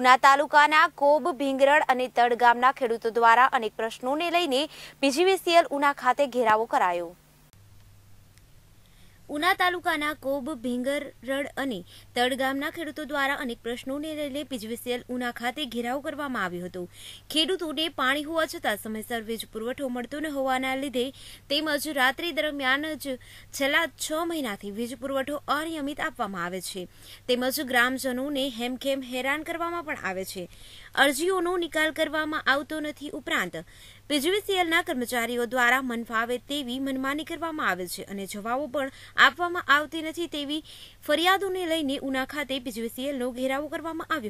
ઉના તાલુકાના કોબ ભીંગરડ અને તડ ગામના ખેડૂતો દ્વારા અનેક પ્રશ્નોને લઈને પીજીવીસીએલ ઉના ખાતે ઘેરાવો કરાયો ઉના તાલુકાના કોબ ભીંગરડ અને તડ ગામના ખેડૂતો દ્વારા અનેક પ્રશ્નોને લઈને પીજીવીસીએલ ઉના ખાતે ઘેરાવ કરવામાં આવ્યો હતો ખેડૂતોને પાણી હોવા છતાં સમયસર વીજ પુરવઠો મળતો ન હોવાના લીધે તેમજ રાત્રિ દરમિયાન જ છેલ્લા છ મહિનાથી વીજ પુરવઠો અનિયમિત આપવામાં આવે છે તેમજ ગ્રામજનોને હેમખેમ હેરાન કરવામાં પણ આવે છે અરજીઓનો નિકાલ કરવામાં આવતો નથી ઉપરાંત પીજીવીસીએલના કર્મચારીઓ દ્વારા મનફાવે તેવી મનમાની કરવામાં આવે છે અને જવાબો પણ આપવામાં આવતી નથી તેવી ફરિયાદોને લઈને ઉના ખાતે પીજીવીસીએલનો ઘેરાવો કરવામાં આવ્યો